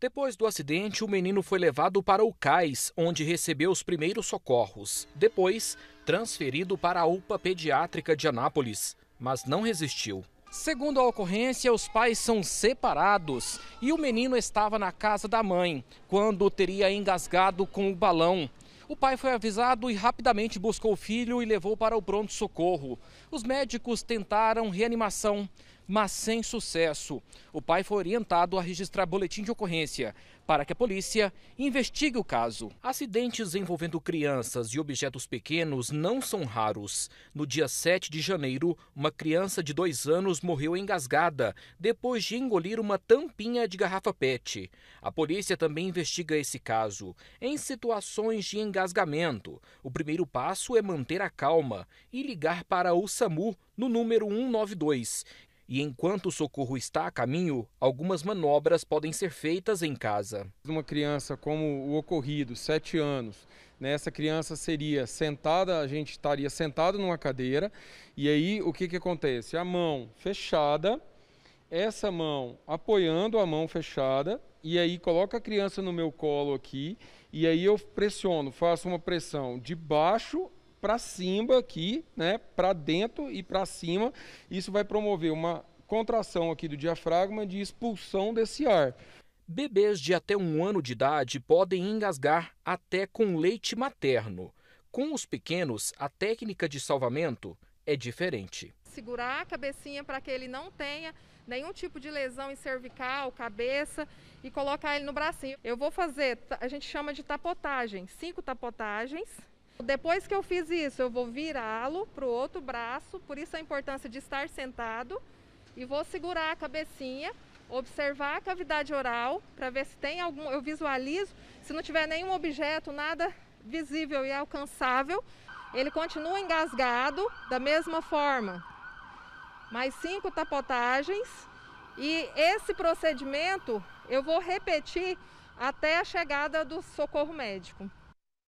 Depois do acidente, o menino foi levado para o CAIS, onde recebeu os primeiros socorros. Depois, transferido para a UPA pediátrica de Anápolis, mas não resistiu. Segundo a ocorrência, os pais são separados e o menino estava na casa da mãe quando teria engasgado com o balão. O pai foi avisado e rapidamente buscou o filho e levou para o pronto-socorro. Os médicos tentaram reanimação, mas sem sucesso. O pai foi orientado a registrar boletim de ocorrência para que a polícia investigue o caso. Acidentes envolvendo crianças e objetos pequenos não são raros. No dia 7 de janeiro, uma criança de dois anos morreu engasgada depois de engolir uma tampinha de garrafa PET. A polícia também investiga esse caso. Em situações de engasgamento, o primeiro passo é manter a calma e ligar para o SAMU no número 192 e enquanto o socorro está a caminho, algumas manobras podem ser feitas em casa. Uma criança como o ocorrido, 7 anos, né, essa criança seria sentada, a gente estaria sentado numa cadeira, e aí o que, que acontece? A mão fechada, essa mão apoiando a mão fechada, e aí coloca a criança no meu colo aqui, e aí eu pressiono, faço uma pressão de baixo para cima aqui, né, para dentro e para cima. Isso vai promover uma contração aqui do diafragma de expulsão desse ar. Bebês de até um ano de idade podem engasgar até com leite materno. Com os pequenos, a técnica de salvamento é diferente. Segurar a cabecinha para que ele não tenha nenhum tipo de lesão em cervical, cabeça e colocar ele no bracinho. Eu vou fazer, a gente chama de tapotagem, cinco tapotagens depois que eu fiz isso, eu vou virá-lo para o outro braço, por isso a importância de estar sentado, e vou segurar a cabecinha, observar a cavidade oral para ver se tem algum. Eu visualizo, se não tiver nenhum objeto, nada visível e alcançável, ele continua engasgado da mesma forma. Mais cinco tapotagens, e esse procedimento eu vou repetir até a chegada do socorro médico.